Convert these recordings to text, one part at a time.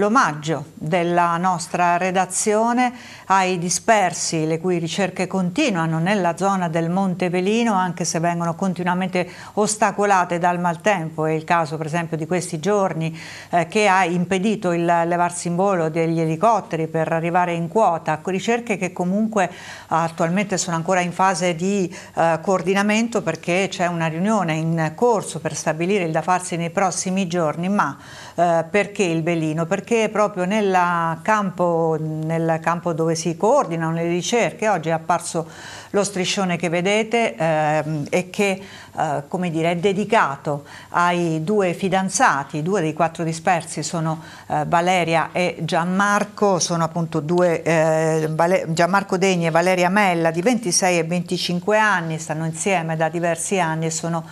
l'omaggio della nostra redazione ai dispersi, le cui ricerche continuano nella zona del Monte Velino, anche se vengono continuamente ostacolate dal maltempo. È il caso per esempio di questi giorni eh, che ha impedito il levarsi in volo degli elicotteri per arrivare in quota, ricerche che comunque eh, attualmente sono ancora in fase di eh, coordinamento perché c'è una riunione in corso per stabilire il da farsi nei prossimi giorni, ma eh, perché il Velino? Perché perché proprio nel campo, nel campo dove si coordinano le ricerche oggi è apparso lo striscione che vedete eh, e che eh, come dire, è dedicato ai due fidanzati, due dei quattro dispersi sono eh, Valeria e Gianmarco, sono appunto due, eh, vale Gianmarco Degni e Valeria Mella di 26 e 25 anni, stanno insieme da diversi anni e sono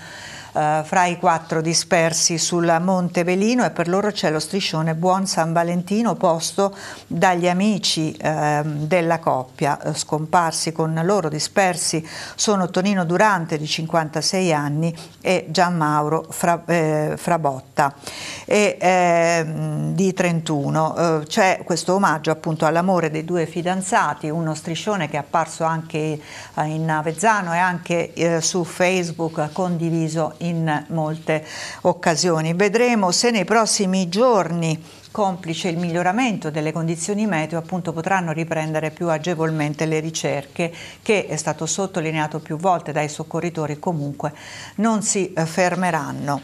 eh, fra i quattro dispersi sul Monte Velino e per loro c'è lo striscione Buon San Valentino posto dagli amici eh, della coppia. Eh, scomparsi con loro dispersi sono Tonino Durante di 56 anni e Gianmauro Fra, eh, Frabotta e, ehm, di 31. Eh, c'è questo omaggio appunto all'amore dei due fidanzati, uno striscione che è apparso anche in Avezzano e anche su Facebook condiviso in molte occasioni. Vedremo se nei prossimi giorni complice il miglioramento delle condizioni meteo appunto potranno riprendere più agevolmente le ricerche che è stato sottolineato più volte dai soccorritori comunque non si eh, fermeranno.